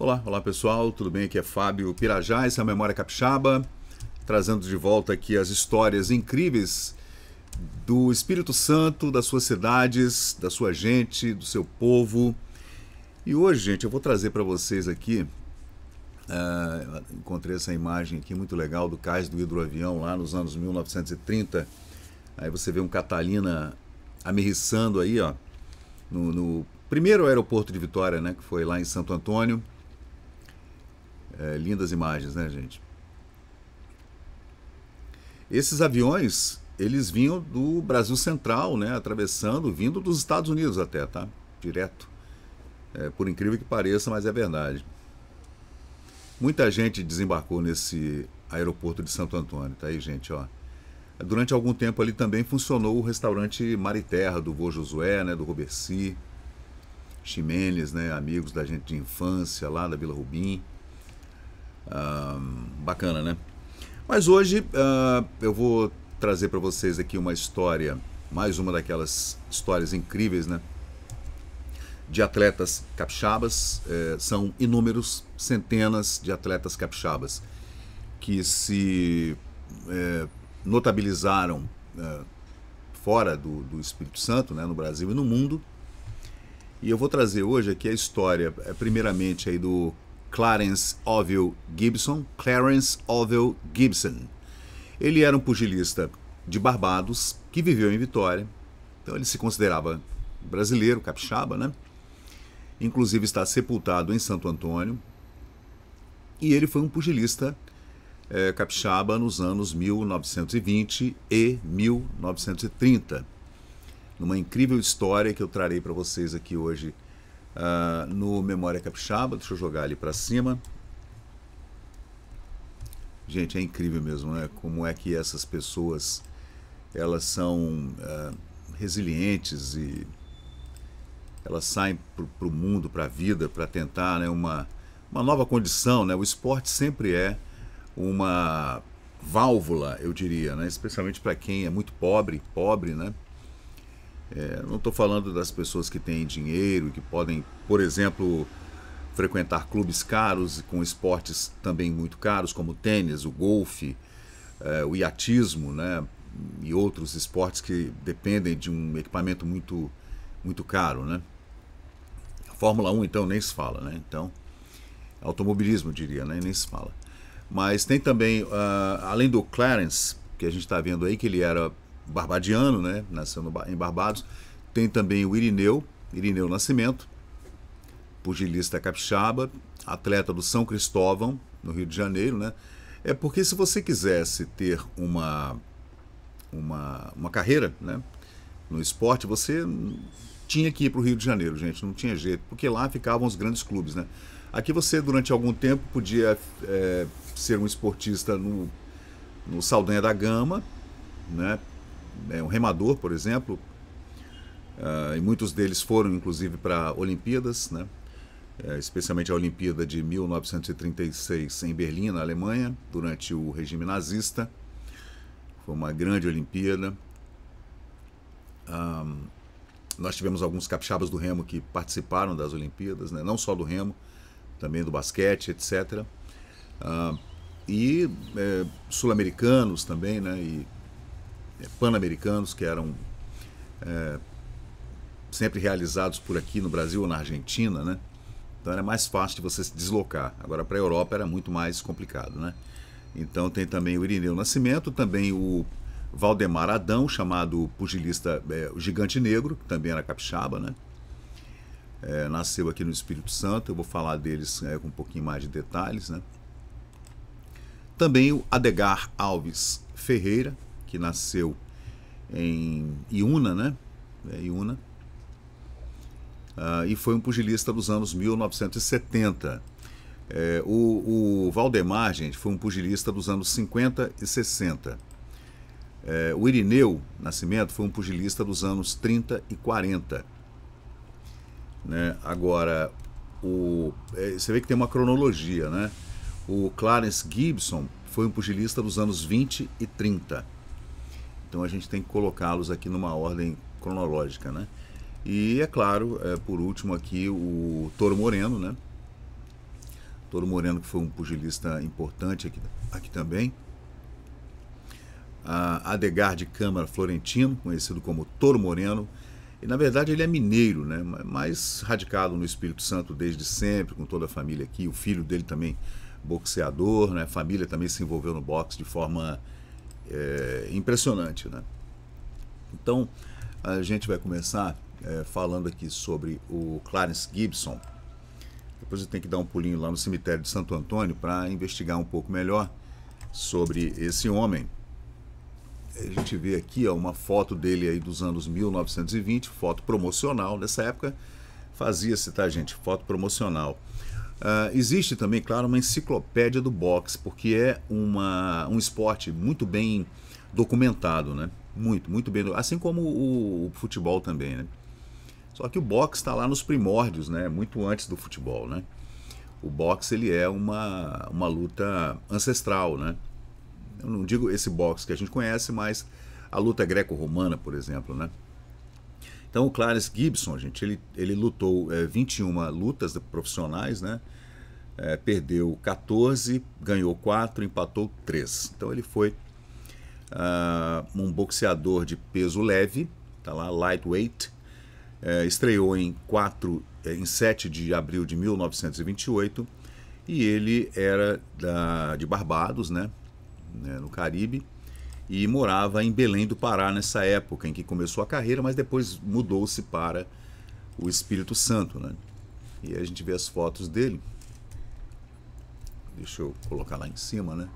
Olá, olá pessoal, tudo bem? Aqui é Fábio Pirajá, essa é a Memória Capixaba, trazendo de volta aqui as histórias incríveis do Espírito Santo, das suas cidades, da sua gente, do seu povo. E hoje, gente, eu vou trazer para vocês aqui. Uh, encontrei essa imagem aqui muito legal do cais do hidroavião lá nos anos 1930. Aí você vê um Catalina amerriçando aí, ó, no, no primeiro aeroporto de Vitória, né, que foi lá em Santo Antônio. É, lindas imagens, né, gente? Esses aviões, eles vinham do Brasil Central, né, atravessando, vindo dos Estados Unidos até, tá? Direto. É, por incrível que pareça, mas é verdade. Muita gente desembarcou nesse aeroporto de Santo Antônio, tá aí, gente, ó. Durante algum tempo ali também funcionou o restaurante Mar e Terra, do vô Josué, né, do Roberci, Ximenes, né, amigos da gente de infância lá da Vila Rubim bacana, né? Mas hoje uh, eu vou trazer para vocês aqui uma história, mais uma daquelas histórias incríveis, né? De atletas capixabas. É, são inúmeros, centenas de atletas capixabas que se é, notabilizaram é, fora do, do Espírito Santo, né? no Brasil e no mundo. E eu vou trazer hoje aqui a história, primeiramente, aí do Clarence Ovill Gibson, Clarence Ovill Gibson. Ele era um pugilista de Barbados que viveu em Vitória. Então ele se considerava brasileiro, capixaba, né? Inclusive está sepultado em Santo Antônio. E ele foi um pugilista é, capixaba nos anos 1920 e 1930. Numa incrível história que eu trarei para vocês aqui hoje ah, no Memória Capixaba. Deixa eu jogar ali para cima. Gente, é incrível mesmo, né? Como é que essas pessoas elas são uh, resilientes e elas saem para o mundo, para a vida, para tentar né, uma, uma nova condição. Né? O esporte sempre é uma válvula, eu diria, né? especialmente para quem é muito pobre, pobre, né? É, não estou falando das pessoas que têm dinheiro, que podem, por exemplo, frequentar clubes caros com esportes também muito caros, como o tênis, o golfe, é, o iatismo, né? E outros esportes que dependem de um equipamento muito, muito caro, né? A Fórmula 1, então, nem se fala, né? Então, automobilismo, diria, né? Nem se fala. Mas tem também, uh, além do Clarence, que a gente está vendo aí, que ele era barbadiano, né? Nasceu no, em Barbados. Tem também o Irineu, Irineu Nascimento, pugilista capixaba, atleta do São Cristóvão, no Rio de Janeiro, né? É porque se você quisesse ter uma uma, uma carreira, né? No esporte, você tinha que ir para o Rio de Janeiro, gente, não tinha jeito, porque lá ficavam os grandes clubes, né? Aqui você, durante algum tempo, podia é, ser um esportista no, no Saldanha da Gama, né? é, um remador, por exemplo, uh, e muitos deles foram inclusive para Olimpíadas, né? Eh, especialmente a Olimpíada de 1936 em Berlim, na Alemanha, durante o regime nazista. Foi uma grande Olimpíada. Um, ah, nós tivemos alguns capixabas do remo que participaram das Olimpíadas, né? não só do remo, também do basquete, etc. Uh, ah, e é, sul-americanos também, né? E, é, pan-americanos que eram é, sempre realizados por aqui no Brasil ou na Argentina, né? Então era mais fácil de você se deslocar. Agora para a Europa era muito mais complicado, né? Então tem também o Irineu Nascimento, também o Valdemar Adão, chamado pugilista é, o Gigante Negro, que também era capixaba, né? É, nasceu aqui no Espírito Santo, eu vou falar deles é, com um pouquinho mais de detalhes, né? Também o Adegar Alves Ferreira, que nasceu em Iuna, né? É, Iuna. Ah, e foi um pugilista dos anos 1970. É, o, o, Valdemar, gente, foi um pugilista dos anos 50 e 60. É, o Irineu Nascimento foi um pugilista dos anos 30 e 40. Né? Agora, o, é, você vê que tem uma cronologia, né? O Clarence Gibson foi um pugilista dos anos 20 e 30. Então a gente tem que colocá-los aqui numa ordem cronológica, né? E é claro, é, por último aqui o Toro Moreno, né? Toro Moreno que foi um pugilista importante aqui, aqui também. A Adegar de Câmara Florentino, conhecido como Toro Moreno, e na verdade ele é mineiro, né? Mas radicado no Espírito Santo desde sempre, com toda a família aqui. O filho dele também boxeador, né? A família também se envolveu no boxe de forma é, impressionante, né? Então, a gente vai começar é, falando aqui sobre o Clarence Gibson. Depois eu tenho que dar um pulinho lá no cemitério de Santo Antônio para investigar um pouco melhor sobre esse homem. A gente vê aqui ó, uma foto dele aí dos anos 1920, foto promocional. Nessa época fazia-se, tá, gente? Foto promocional. Ah, existe também, claro, uma enciclopédia do boxe, porque é uma, um esporte muito bem documentado, né? Muito, muito bem. Assim como o, o futebol também, né? Só que o boxe está lá nos primórdios, né? Muito antes do futebol, né? O boxe ele é uma, uma luta ancestral, né? Eu não digo esse boxe que a gente conhece, mas a luta greco-romana, por exemplo, né? Então, o Clarence Gibson, gente, ele, ele lutou é, 21 lutas profissionais, né? É, perdeu 14, ganhou 4, empatou 3. Então, ele foi uh, um boxeador de peso leve, tá lá, lightweight. É, estreou em, 4, é, em 7 de abril de 1928 e ele era da, de Barbados, né? né? No Caribe e morava em Belém do Pará nessa época em que começou a carreira, mas depois mudou-se para o Espírito Santo. Né? E aí a gente vê as fotos dele. Deixa eu colocar lá em cima, né?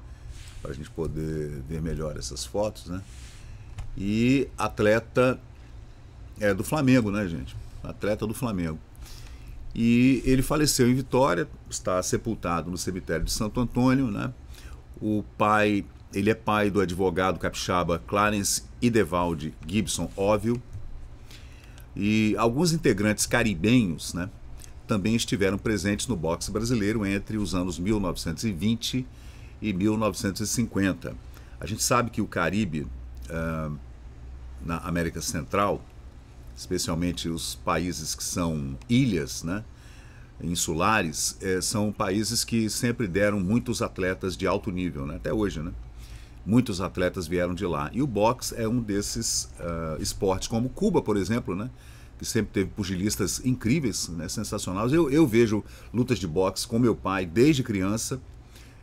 Para a gente poder ver melhor essas fotos, né? E atleta é, do Flamengo, né, gente? Atleta do Flamengo. E ele faleceu em Vitória, está sepultado no cemitério de Santo Antônio, né? O pai ele é pai do advogado capixaba Clarence Idevalde Gibson Óvio. E alguns integrantes caribenhos né, também estiveram presentes no boxe brasileiro entre os anos 1920 e 1950. A gente sabe que o Caribe, uh, na América Central, especialmente os países que são ilhas, né, insulares, eh, são países que sempre deram muitos atletas de alto nível, né, até hoje. Né? muitos atletas vieram de lá. E o boxe é um desses uh, esportes, como Cuba, por exemplo, né? que sempre teve pugilistas incríveis, né? sensacionais. Eu, eu vejo lutas de boxe com meu pai desde criança.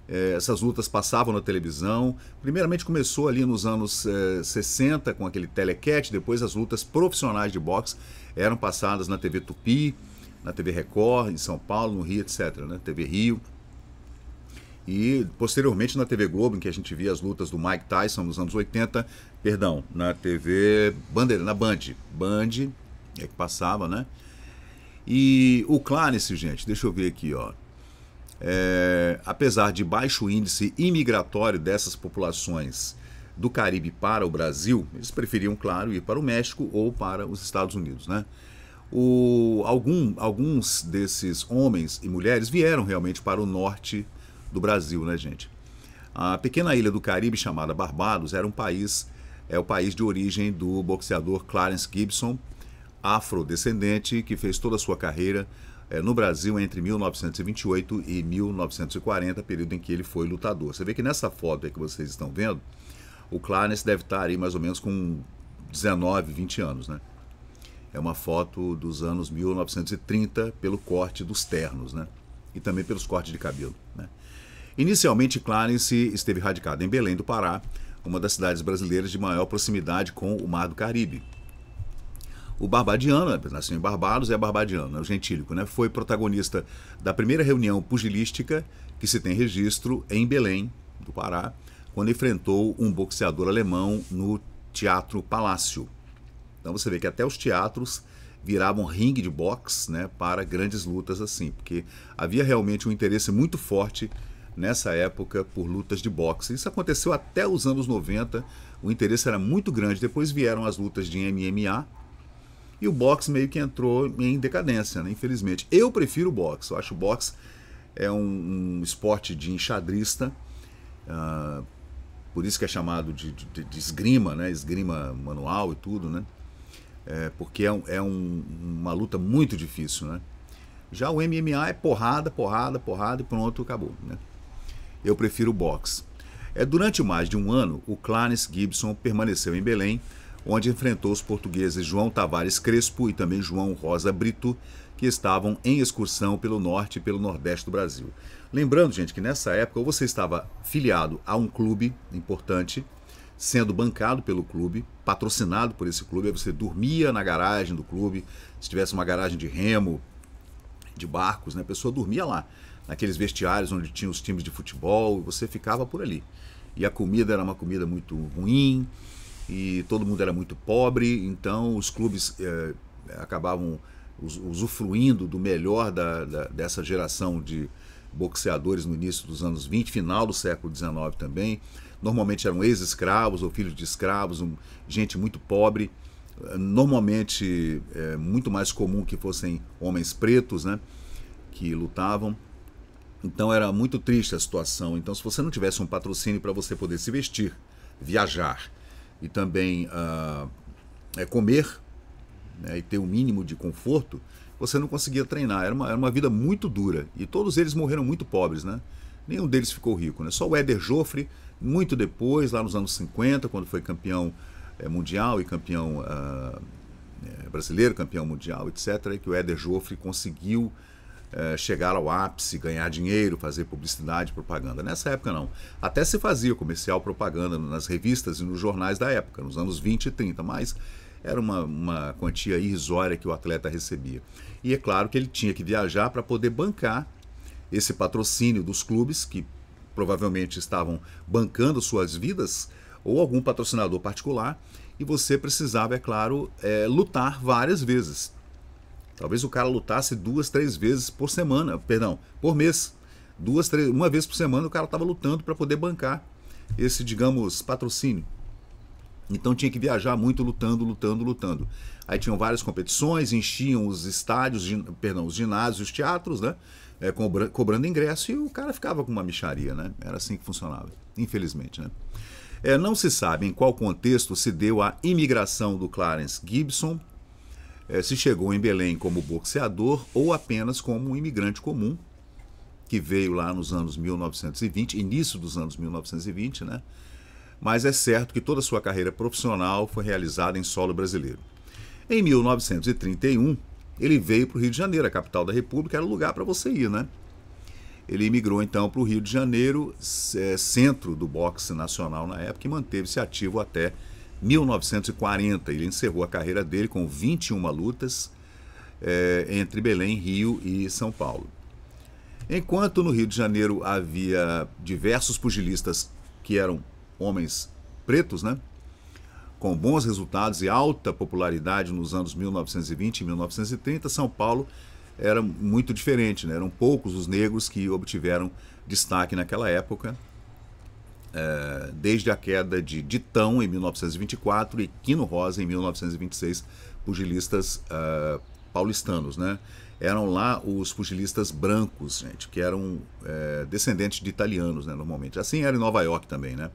Eh, essas lutas passavam na televisão. Primeiramente começou ali nos anos 60 eh, com aquele telecat, depois as lutas profissionais de boxe eram passadas na TV Tupi, na TV Record, em São Paulo, no Rio, etc. Né? TV Rio e posteriormente na TV Globo, em que a gente via as lutas do Mike Tyson nos anos 80, perdão, na TV Bandeira, na Band, Band é que passava, né? E o Clarence, gente, deixa eu ver aqui, ó. É, apesar de baixo índice imigratório dessas populações do Caribe para o Brasil, eles preferiam, claro, ir para o México ou para os Estados Unidos, né? O, algum, alguns desses homens e mulheres vieram realmente para o norte do Brasil, né, gente? A pequena ilha do Caribe chamada Barbados era um país, é o país de origem do boxeador Clarence Gibson, afrodescendente, que fez toda a sua carreira é, no Brasil entre 1928 e 1940, período em que ele foi lutador. Você vê que nessa foto que vocês estão vendo, o Clarence deve estar aí mais ou menos com 19, 20 anos, né? É uma foto dos anos 1930 pelo corte dos ternos, né? e também pelos cortes de cabelo. Né? Inicialmente, Clarence esteve radicado em Belém do Pará, uma das cidades brasileiras de maior proximidade com o Mar do Caribe. O Barbadiano, nasceu em Barbados, é Barbadiano, é o gentílico, né? foi protagonista da primeira reunião pugilística que se tem registro em Belém do Pará, quando enfrentou um boxeador alemão no Teatro Palácio. Então você vê que até os teatros virava um ringue de boxe né, para grandes lutas assim, porque havia realmente um interesse muito forte nessa época por lutas de boxe. Isso aconteceu até os anos 90, o interesse era muito grande. Depois vieram as lutas de MMA e o boxe meio que entrou em decadência, né, infelizmente. Eu prefiro o boxe, eu acho o boxe é um, um esporte de enxadrista, uh, por isso que é chamado de, de, de esgrima, né, esgrima manual e tudo, né é, porque é, é um, uma luta muito difícil, né? Já o MMA é porrada, porrada, porrada e pronto, acabou, né? Eu prefiro o boxe. É, durante mais de um ano, o Clarence Gibson permaneceu em Belém, onde enfrentou os portugueses João Tavares Crespo e também João Rosa Brito, que estavam em excursão pelo norte e pelo nordeste do Brasil. Lembrando, gente, que nessa época você estava filiado a um clube importante, sendo bancado pelo clube, patrocinado por esse clube. Aí você dormia na garagem do clube, se tivesse uma garagem de remo, de barcos, né? a pessoa dormia lá, naqueles vestiários onde tinha os times de futebol, você ficava por ali. E a comida era uma comida muito ruim, e todo mundo era muito pobre, então os clubes eh, acabavam usufruindo do melhor da, da, dessa geração de boxeadores no início dos anos 20, final do século XIX também, Normalmente eram ex-escravos ou filhos de escravos, um, gente muito pobre. Normalmente é muito mais comum que fossem homens pretos, né? Que lutavam. Então era muito triste a situação. Então, se você não tivesse um patrocínio para você poder se vestir, viajar e também uh, é, comer né, e ter o um mínimo de conforto, você não conseguia treinar. Era uma, era uma vida muito dura. E todos eles morreram muito pobres, né? Nenhum deles ficou rico, né? Só o Éder Joffre, muito depois, lá nos anos 50, quando foi campeão é, mundial e campeão é, brasileiro, campeão mundial, etc., que o Éder Joffre conseguiu é, chegar ao ápice, ganhar dinheiro, fazer publicidade, propaganda. Nessa época, não. Até se fazia comercial propaganda nas revistas e nos jornais da época, nos anos 20 e 30, mas era uma, uma quantia irrisória que o atleta recebia. E é claro que ele tinha que viajar para poder bancar esse patrocínio dos clubes que provavelmente estavam bancando suas vidas ou algum patrocinador particular e você precisava, é claro, é, lutar várias vezes. Talvez o cara lutasse duas, três vezes por semana, perdão, por mês. Duas, três, uma vez por semana o cara estava lutando para poder bancar esse, digamos, patrocínio. Então tinha que viajar muito lutando, lutando, lutando. Aí tinham várias competições, enchiam os estádios, perdão, os ginásios, os teatros, né? é, cobra, cobrando ingresso e o cara ficava com uma micharia, né? Era assim que funcionava, infelizmente, né? É, não se sabe em qual contexto se deu a imigração do Clarence Gibson, é, se chegou em Belém como boxeador ou apenas como um imigrante comum, que veio lá nos anos 1920, início dos anos 1920, né? Mas é certo que toda a sua carreira profissional foi realizada em solo brasileiro. Em 1931, ele veio para o Rio de Janeiro, a capital da República, era o lugar para você ir, né? Ele emigrou então para o Rio de Janeiro, é, centro do boxe nacional na época, e manteve-se ativo até 1940. Ele encerrou a carreira dele com 21 lutas é, entre Belém, Rio e São Paulo. Enquanto no Rio de Janeiro havia diversos pugilistas que eram homens pretos, né? Com bons resultados e alta popularidade nos anos 1920 e 1930, São Paulo era muito diferente, né? eram poucos os negros que obtiveram destaque naquela época, é, desde a queda de Ditão em 1924 e Quino Rosa em 1926, pugilistas eh, paulistanos, né? Eram lá os pugilistas brancos, gente, que eram é, descendentes de italianos, né, normalmente. Assim era em Nova York também, né?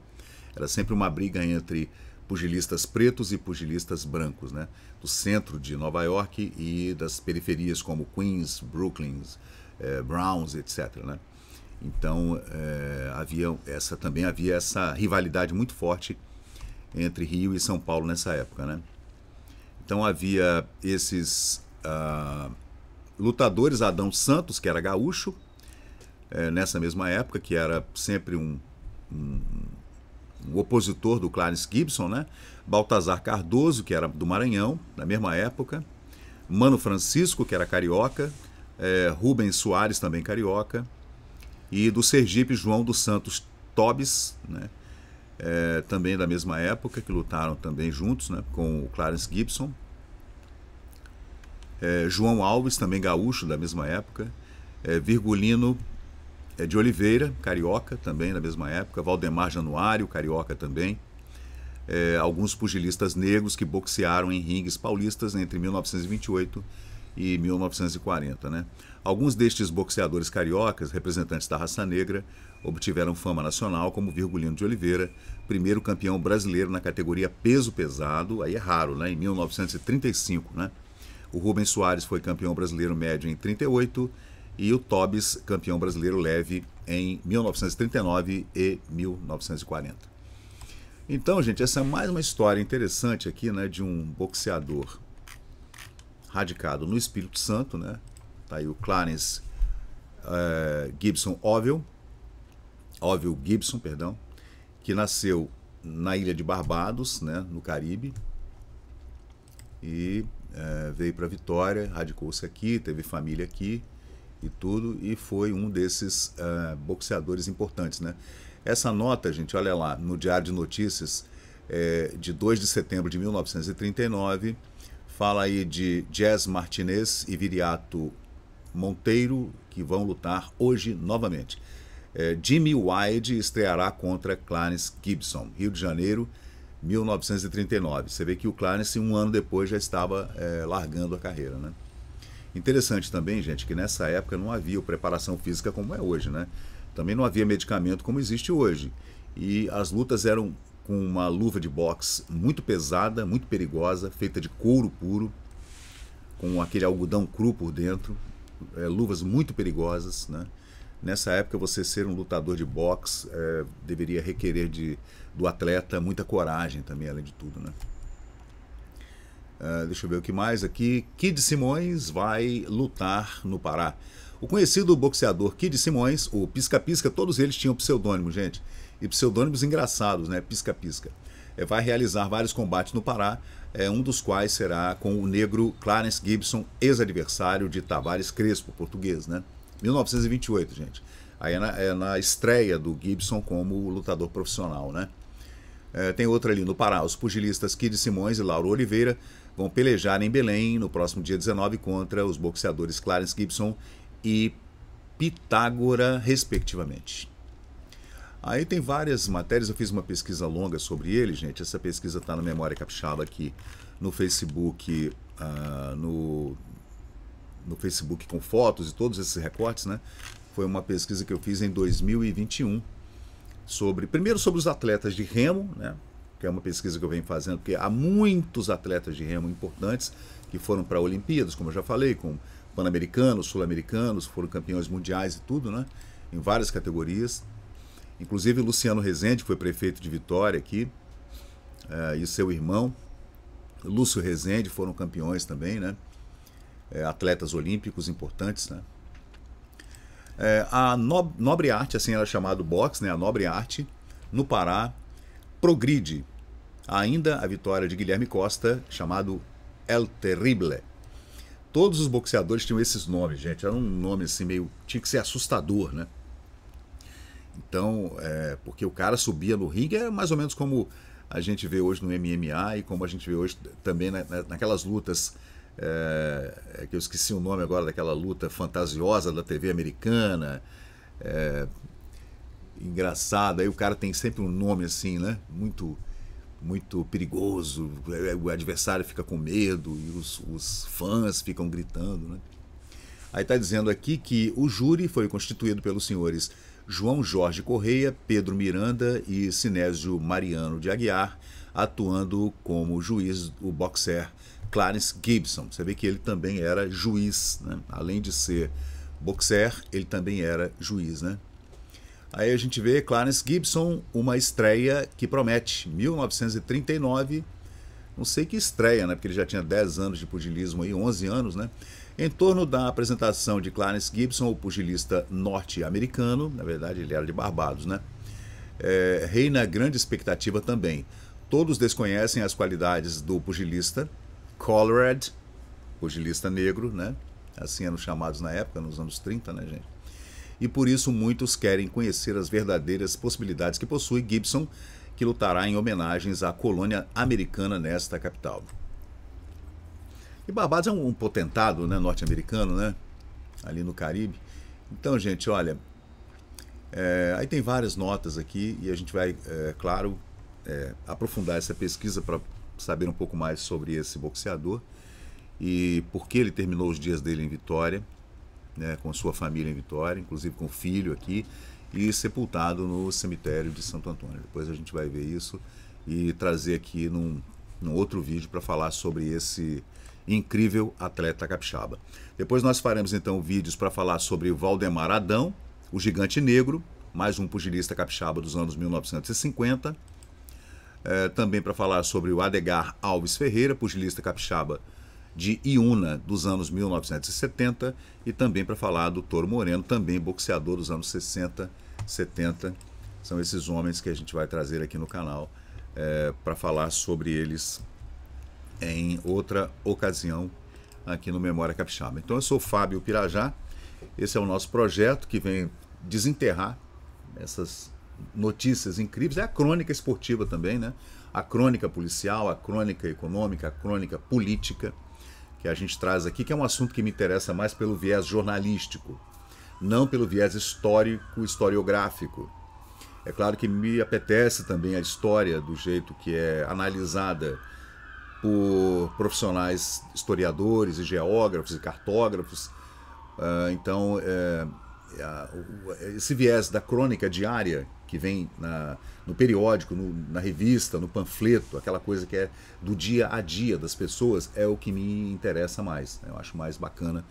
Era sempre uma briga entre pugilistas pretos e pugilistas brancos, né? do centro de Nova York e das periferias como Queens, Brooklyn, eh, Browns, etc. Né? Então eh, havia essa também havia essa rivalidade muito forte entre Rio e São Paulo nessa época, né? Então havia esses ah, lutadores Adão Santos que era gaúcho eh, nessa mesma época que era sempre um, um o opositor do Clarence Gibson, né? Baltazar Cardoso, que era do Maranhão, na mesma época, Mano Francisco, que era carioca, é, Rubens Soares, também carioca, e do Sergipe João dos Santos Tobes, né? É, também da mesma época, que lutaram também juntos né, com o Clarence Gibson. É, João Alves, também gaúcho, da mesma época. É, Virgulino é de Oliveira, carioca também, na mesma época, Valdemar Januário, carioca também, é, alguns pugilistas negros que boxearam em ringues paulistas entre 1928 e 1940. Né? Alguns destes boxeadores cariocas, representantes da raça negra, obtiveram fama nacional, como Virgulino de Oliveira, primeiro campeão brasileiro na categoria peso pesado, aí é raro, né? em 1935. Né? O Rubens Soares foi campeão brasileiro médio em 38 e o Tobis, campeão brasileiro leve em 1939 e 1940. Então, gente, essa é mais uma história interessante aqui, né, de um boxeador radicado no Espírito Santo, né? Tá aí o Clarence uh, Gibson Oville, Oville Gibson, perdão, que nasceu na ilha de Barbados, né, no Caribe, e uh, veio para Vitória, radicou-se aqui, teve família aqui, e tudo, e foi um desses uh, boxeadores importantes, né? Essa nota, gente, olha lá, no Diário de Notícias, é, de 2 de setembro de 1939, fala aí de Jazz Martinez e Viriato Monteiro, que vão lutar hoje novamente. É, Jimmy Wide estreará contra Clarence Gibson, Rio de Janeiro, 1939. Você vê que o Clarence, um ano depois, já estava é, largando a carreira, né? Interessante também, gente, que nessa época não havia preparação física como é hoje, né? Também não havia medicamento como existe hoje. E as lutas eram com uma luva de boxe muito pesada, muito perigosa, feita de couro puro, com aquele algodão cru por dentro, é, luvas muito perigosas, né? Nessa época, você ser um lutador de boxe é, deveria requerer de, do atleta muita coragem também, além de tudo, né? Ah, deixa eu ver o que mais aqui. Kid Simões vai lutar no Pará. O conhecido boxeador Kid Simões, o Pisca Pisca, todos eles tinham pseudônimo, gente. E pseudônimos engraçados, né? Pisca Pisca. É, vai realizar vários combates no Pará, é, um dos quais será com o negro Clarence Gibson, ex-adversário de Tavares Crespo, português, né? 1928, gente. Aí é na, é na estreia do Gibson como lutador profissional, né? É, tem outra ali no Pará. Os pugilistas Kid Simões e Lauro Oliveira vão pelejar em Belém no próximo dia 19 contra os boxeadores Clarence Gibson e Pitágora, respectivamente. Aí tem várias matérias, eu fiz uma pesquisa longa sobre ele, gente. Essa pesquisa está na Memória Capixaba aqui no Facebook, uh, no, no Facebook com fotos e todos esses recortes, né? Foi uma pesquisa que eu fiz em 2021 sobre, primeiro sobre os atletas de remo, né? que é uma pesquisa que eu venho fazendo, porque há muitos atletas de remo importantes que foram para Olimpíadas, como eu já falei, com pan-americanos, sul-americanos, foram campeões mundiais e tudo, né? Em várias categorias. Inclusive Luciano Rezende, que foi prefeito de Vitória aqui, é, e seu irmão, Lúcio Rezende, foram campeões também, né? É, atletas olímpicos importantes, né? É, a nobre arte, assim era chamado boxe, né? A nobre arte, no Pará, progride. ainda a vitória de Guilherme Costa, chamado El Terrible. Todos os boxeadores tinham esses nomes, gente. Era um nome assim meio. tinha que ser assustador, né? Então, é, porque o cara subia no ringue, é mais ou menos como a gente vê hoje no MMA e como a gente vê hoje também na, né, né, naquelas lutas, é, é, que eu esqueci o nome agora daquela luta fantasiosa da TV americana, é, engraçado. Aí o cara tem sempre um nome assim, né? Muito muito perigoso, é, o adversário fica com medo e os, os fãs ficam gritando. Né? Aí está dizendo aqui que o júri foi constituído pelos senhores João Jorge Correia, Pedro Miranda e Sinésio Mariano de Aguiar, atuando como juiz o boxer Clarence Gibson. Você vê que ele também era juiz, né? além de ser boxer, ele também era juiz. Né? Aí a gente vê Clarence Gibson, uma estreia que promete, 1939. Não sei que estreia, né? Porque ele já tinha 10 anos de pugilismo aí, 11 anos, né? Em torno da apresentação de Clarence Gibson, o pugilista norte-americano, na verdade ele era de Barbados, né? É, reina grande expectativa também. Todos desconhecem as qualidades do pugilista Colored, pugilista negro, né? Assim eram chamados na época, nos anos 30, né, gente? e por isso muitos querem conhecer as verdadeiras possibilidades que possui Gibson, que lutará em homenagens à colônia americana nesta capital. E Barbados é um potentado né, norte-americano, né? Ali no Caribe. Então, gente, olha. É, aí tem várias notas aqui e a gente vai, é, claro, é, aprofundar essa pesquisa para saber um pouco mais sobre esse boxeador e por que ele terminou os dias dele em Vitória né, com sua família em Vitória, inclusive com o filho aqui, e sepultado no cemitério de Santo Antônio. Depois a gente vai ver isso e trazer aqui num, num outro vídeo para falar sobre esse incrível atleta capixaba. Depois nós faremos então vídeos para falar sobre Valdemar Adão, o gigante negro, mais um pugilista capixaba dos anos 1950. É, também para falar sobre o Adegar Alves Ferreira, pugilista capixaba de Iuna dos anos 1970 e também para falar do Toro Moreno, também boxeador dos anos 60, 70. São esses homens que a gente vai trazer aqui no canal é, eh, para falar sobre eles em outra ocasião aqui no Memória Capixaba. Então eu sou o Fábio Pirajá, esse é o nosso projeto que vem desenterrar essas notícias incríveis. É a crônica esportiva também, né? A crônica policial, a crônica econômica, a crônica política que a gente traz aqui, que é um assunto que me interessa mais pelo viés jornalístico, não pelo viés histórico, historiográfico. É claro que me apetece também a história do jeito que é analisada por profissionais historiadores e geógrafos e cartógrafos. Ah, então, é, é, esse viés da crônica diária que vem na, no periódico, no, na revista, no panfleto, aquela coisa que é do dia a dia das pessoas, é o que me interessa mais. Né? Eu acho mais bacana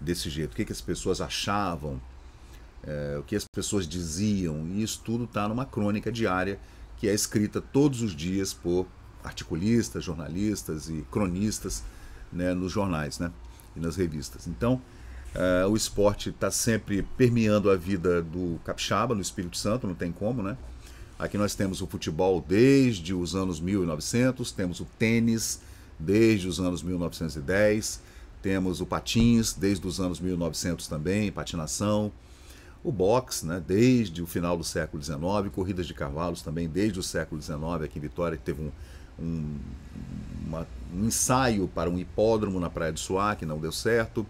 desse jeito. O que, que as pessoas achavam, é, o que as pessoas diziam, e isso tudo está numa crônica diária que é escrita todos os dias por articulistas, jornalistas e cronistas né, nos jornais né, e nas revistas. Então, Uh, o esporte está sempre permeando a vida do capixaba, no Espírito Santo, não tem como, né? Aqui nós temos o futebol desde os anos 1900, temos o tênis desde os anos 1910, temos o patins desde os anos 1900 também, patinação, o boxe, né, desde o final do século XIX, corridas de cavalos também desde o século XIX, aqui em Vitória teve um, um, uma, um ensaio para um hipódromo na Praia do Suá, que não deu certo,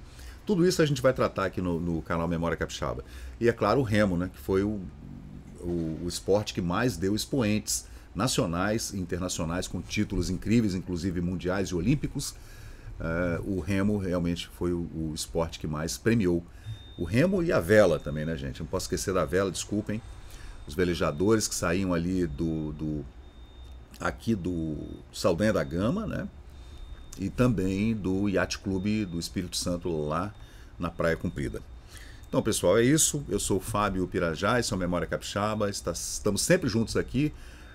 tudo isso a gente vai tratar aqui no, no canal Memória Capixaba. E é claro, o remo, né, que foi o, o, o esporte que mais deu expoentes nacionais e internacionais, com títulos incríveis, inclusive mundiais e olímpicos. Uh, o remo realmente foi o, o, esporte que mais premiou. O remo e a vela também, né, gente? Não posso esquecer da vela, desculpem. Os velejadores que saíam ali do, do aqui do Saldanha da Gama, né? e também do Yacht Clube do Espírito Santo lá na Praia Comprida. Então, pessoal, é isso. Eu sou o Fábio Pirajá, esse é o Memória Capixaba. Está, estamos sempre juntos aqui,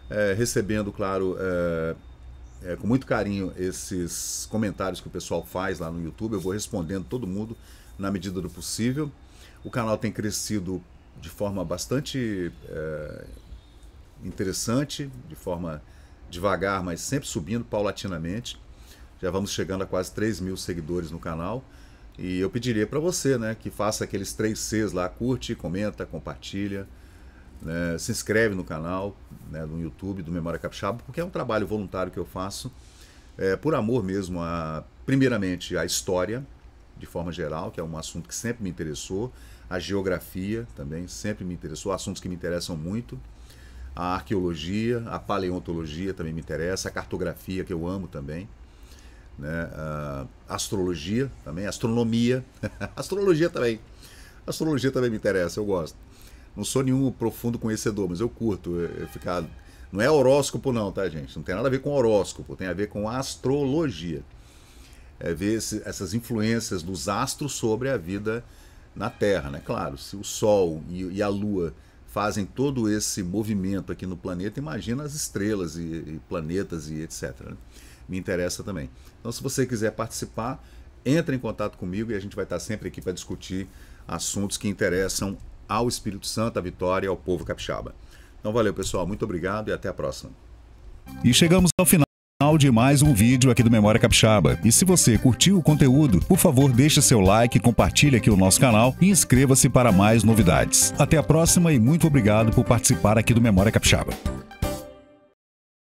é, recebendo, claro, é, é, com muito carinho esses comentários que o pessoal faz lá no YouTube. Eu vou respondendo todo mundo na medida do possível. O canal tem crescido de forma bastante interessante, de forma devagar, mas sempre subindo paulatinamente. Já vamos chegando a quase 3 mil seguidores no canal. E eu pediria para você, né, que faça aqueles três Cs lá, curte, comenta, compartilha, né, se inscreve no canal, né, no YouTube do Memória Capixaba, porque é um trabalho voluntário que eu faço é, por amor mesmo a, primeiramente, a história, de forma geral, que é um assunto que sempre me interessou, a geografia também sempre me interessou, assuntos que me interessam muito, a arqueologia, a paleontologia também me interessa, a cartografia que eu amo também né? Uh, astrologia também, astronomia, astrologia também. Astrologia também me interessa, eu gosto. Não sou nenhum profundo conhecedor, mas eu curto eu ficar. Não é horóscopo, não, tá, gente? Não tem nada a ver com horóscopo, tem a ver com astrologia. É ver esse, essas influências dos astros sobre a vida na Terra, né? Claro, se o Sol e, e a Lua fazem todo esse movimento aqui no planeta, imagina as estrelas e, e planetas e etc. Né? me interessa também. Então, se você quiser participar, entre em contato comigo e a gente vai estar sempre aqui para discutir assuntos que interessam ao Espírito Santo, à Vitória e ao povo capixaba. Então, valeu, pessoal. Muito obrigado e até a próxima. E chegamos ao final de mais um vídeo aqui do Memória Capixaba. E se você curtiu o conteúdo, por favor, deixe seu like, compartilhe aqui o nosso canal e inscreva-se para mais novidades. Até a próxima e muito obrigado por participar aqui do Memória Capixaba.